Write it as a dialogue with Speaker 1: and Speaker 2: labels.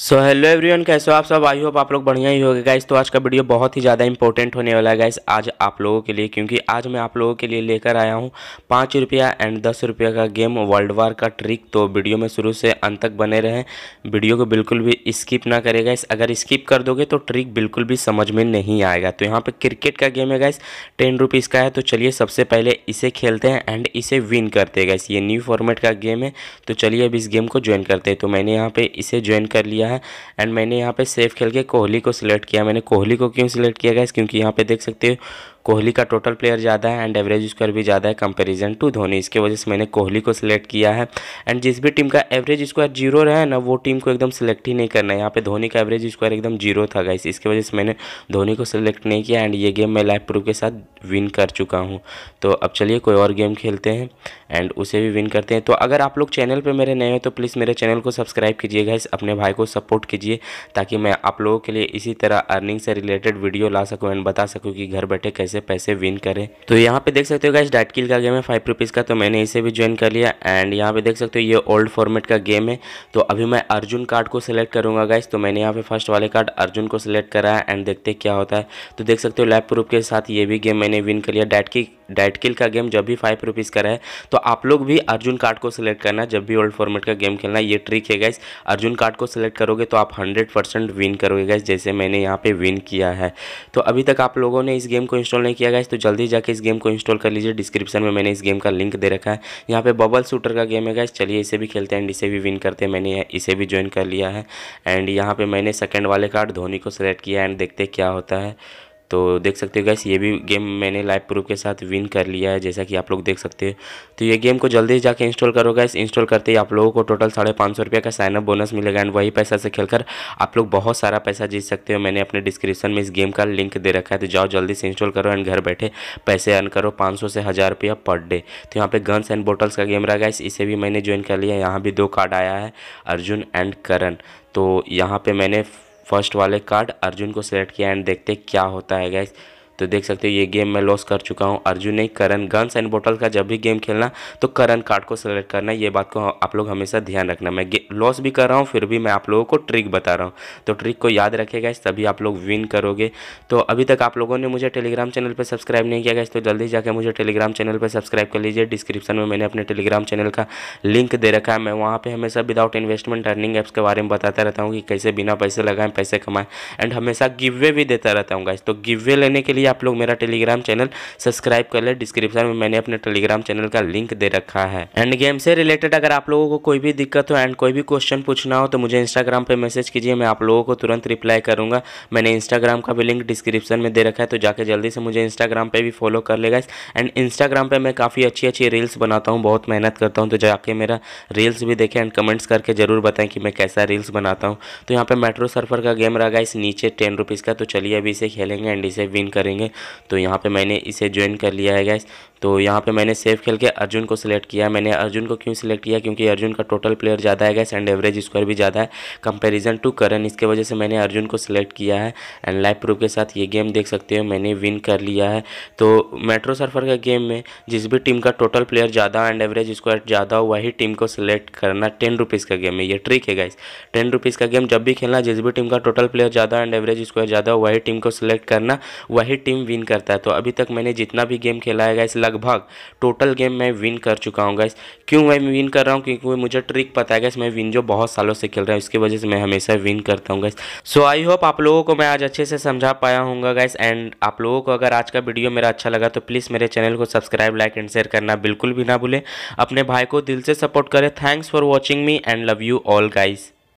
Speaker 1: so hello everyone कैसे हो आप सब आई होप आप लोग बढ़िया ही होगा गाइस तो आज का वीडियो बहुत ही ज़्यादा इंपॉर्टेंट होने वाला है गाइस आज आप लोगों के लिए क्योंकि आज मैं आप लोगों के लिए लेकर आया हूँ पाँच रुपया एंड दस रुपया का गेम वर्ल्ड वार का ट्रिक तो वीडियो में शुरू से अंत तक बने रहें वीडियो को बिल्कुल भी स्किप ना करें गाइस अगर स्किप कर दोगे तो ट्रिक बिल्कुल भी समझ में नहीं आएगा तो यहाँ पर क्रिकेट का गेम है गाइस टेन रुपीज़ का है तो चलिए सबसे पहले इसे खेलते हैं एंड इसे विन करते हैं गाइस ये न्यू फॉर्मेट का गेम है तो चलिए अब इस गेम को ज्वाइन करते हैं तो मैंने यहाँ पर इसे ज्वाइन कर लिया दिया है एंड मैंने यहाँ पे सेफ खेल के कोहली को सिलेक्ट किया मैंने कोहली को क्यों सिलेक्ट किया गया क्योंकि यहाँ पे देख सकते हो कोहली का टोटल प्लेयर ज़्यादा है एंड एवरेज स्कोर भी ज़्यादा है कंपेरिजन टू धोनी इसके वजह से मैंने कोहली को सिलेक्ट किया है एंड जिस भी टीम का एवरेज स्कोर जीरो रहे है ना वो टीम को एकदम सेलेक्ट ही नहीं करना है यहाँ पे धोनी का एवरेज स्कोर एकदम जीरो था गाइस इसके वजह से मैंने धोनी को सिलेक्ट नहीं किया एंड ये गेम मैं लाइव प्रूफ के साथ विन कर चुका हूँ तो अब चलिए कोई और गेम खेलते हैं एंड उसे भी विन करते हैं तो अगर आप लोग चैनल पर मेरे नए हो तो प्लीज़ मेरे चैनल को सब्सक्राइब कीजिए गाइस अपने भाई को सपोर्ट कीजिए ताकि मैं आप लोगों के लिए इसी तरह अर्निंग से रिलेटेड वीडियो ला सकूँ एंड बता सकूँ कि घर बैठे कैसे से पैसे विन करें तो यहाँ पे देख सकते हो गाइस डाट किल का गेम है फाइव रुपीज़ का तो मैंने इसे भी ज्वाइन कर लिया एंड यहाँ पे देख सकते हो ये ओल्ड फॉर्मेट का गेम है तो अभी मैं अर्जुन कार्ड को सिलेक्ट करूँगा गाइस तो मैंने यहाँ पे फर्स्ट वाले कार्ड अर्जुन को सिलेक्ट करा है एंड देखते क्या होता है तो देख सकते हो लैप प्रूफ के साथ ये भी गेम मैंने विन कर लिया डाट की डाइट किल का गेम जब भी फाइव रुपीज़ का रहे तो आप लोग भी अर्जुन कार्ड को सिलेक्ट करना जब भी ओल्ड फॉर्मेट का गेम खेलना ये ट्रिक है गाइस अर्जुन कार्ड को सिलेक्ट करोगे तो आप हंड्रेड परसेंट विन करोगे गाइस जैसे मैंने यहाँ पे विन किया है तो अभी तक आप लोगों ने इस गेम को इंस्टॉल इंस्टॉल नहीं किया गया तो जल्दी जाके इस गेम को इंस्टॉल कर लीजिए डिस्क्रिप्शन में मैंने इस गेम का लिंक दे रखा है यहाँ पे बबल शूटर का गेम है गाइस चलिए इसे भी खेलते हैं एंड इसे भी विन करते हैं मैंने इसे भी ज्वाइन कर लिया है एंड यहाँ पर मैंने सेकेंड वाले कार्ड धोनी को सेलेक्ट किया एंड देखते क्या होता है तो देख सकते हो गैस ये भी गेम मैंने लाइव प्रूफ के साथ विन कर लिया है जैसा कि आप लोग देख सकते हो तो ये गेम को जल्दी से जाकर इंस्टॉल करो गैस इंस्टॉल करते ही आप लोगों को टोटल साढ़े पाँच सौ रुपये का साइनअप बोनस मिलेगा एंड वही पैसा से खेलकर आप लोग बहुत सारा पैसा जीत सकते हो मैंने अपने डिस्क्रिप्शन में इस गेम का लिंक दे रखा है तो जाओ जल्दी से इंस्टॉल करो एंड घर बैठे पैसे अर्न करो पाँच से हज़ार रुपया पर डे तो यहाँ पर गन्स एंड बोटल्स का गेम रहा गैस इसे भी मैंने ज्वाइन कर लिया यहाँ भी दो कार्ड आया है अर्जुन एंड करण तो यहाँ पे मैंने फर्स्ट वाले कार्ड अर्जुन को सेलेक्ट किया एंड देखते क्या होता है गैस तो देख सकते हो ये गेम मैं लॉस कर चुका हूँ अर्जुन ने करण गन्स एंड बोटल का जब भी गेम खेलना तो करण कार्ड को सेलेक्ट करना ये बात को आप लोग हमेशा ध्यान रखना मैं लॉस भी कर रहा हूँ फिर भी मैं आप लोगों को ट्रिक बता रहा हूँ तो ट्रिक को याद रखेगा तभी आप लोग विन करोगे तो अभी तक आप लोगों ने मुझे टेलीग्राम चैनल पर सब्सक्राइब नहीं किया गया तो जल्दी जाकर मुझे टेलीग्राम चैनल पर सब्सक्राइब कर लीजिए डिस्क्रिप्शन में मैंने अपने टेलीग्राम चैनल का लिंक दे रखा है मैं वहाँ पर हमेशा विदाउट इन्वेस्टमेंट अर्निंग एप्स के बारे में बताता रहता हूँ कि कैसे बिना पैसे लगाएं पैसे कमाएं एंड हमेशा गिव भी देता रहता हूँ गाइस तो गिव वे लेने के लिए भी आप लोग मेरा टेलीग्राम चैनल सब्सक्राइब कर ले डिस्क्रिप्शन में मैंने अपने टेलीग्राम चैनल का लिंक दे रखा है एंड गेम से रिलेटेड अगर आप लोगों को कोई भी दिक्कत हो एंड कोई भी क्वेश्चन पूछना हो तो मुझे इंस्टाग्राम पर मैसेज कीजिए मैं आप लोगों को तुरंत रिप्लाई करूंगा मैंने इंस्टाग्राम का भी लिंक डिस्क्रिप्शन में दे रखा है तो जाकर जल्दी से मुझे इंस्टाग्राम पर भी फॉलो कर लेगा एंड इंस्टाग्राम पर मैं काफ़ी अच्छी अच्छी रील्स बनाता हूँ बहुत मेहनत करता हूँ तो जाके मेरा रील्स भी देखें एंड कमेंट्स करके ज़रूर बताएं कि मैं कैसा रील्स बनाता हूँ तो यहाँ पर मेट्रो सर्फर का गेम रहा इस नीचे टेन रुपीज़ का तो चलिए अभी इसे खेलेंगे एंड इसे विन करेंगे करेंगे तो यहाँ पे मैंने इसे ज्वाइन कर लिया है गैस तो यहाँ पे मैंने सेव खेल के अर्जुन को सिलेक्ट किया मैंने अर्जुन को क्यों सिलेक्ट किया क्योंकि अर्जुन का टोटल प्लेयर ज़्यादा है गैस एंड एवरेज स्क्वायर भी ज़्यादा है कंपेरिजन टू करण इसके वजह से मैंने अर्जुन को सिलेक्ट किया है एंड लाइव प्रूफ के साथ ये गेम देख सकते हो मैंने विन कर लिया है तो मेट्रो सर्फर का गेम में जिस भी टीम का टोटल प्लेयर ज़्यादा एंड एवरेज स्क्वायर ज़्यादा हो वही टीम को सिलेक्ट करना टेन रुपीज़ का गेम है ये ट्रिक है गैस टेन रुपीज़ का गेम जब भी खेलना जिस भी टीम का टोटल प्लेयर ज़्यादा एंड एवरेज स्क्वायर ज़्यादा हो वही टीम को सिलेक्ट करना वही टीम विन करता है तो अभी तक मैंने जितना भी गेम खेला है गैस लगभग टोटल गेम मैं विन कर चुका हूँ गैस क्यों मैं विन कर रहा हूँ क्योंकि मुझे ट्रिक पता है गैस मैं विन जो बहुत सालों से खेल रहा हूँ इसकी वजह से मैं हमेशा विन करता हूँ गैस सो आई होप आप लोगों को मैं आज अच्छे से समझा पाया हूँ गैस एंड आप लोगों को अगर आज का वीडियो मेरा अच्छा लगा तो प्लीज़ मेरे चैनल को सब्सक्राइब लाइक एंड शेयर करना बिल्कुल भी ना भूलें अपने भाई को दिल से सपोर्ट करें thanks for watching me and love you all guys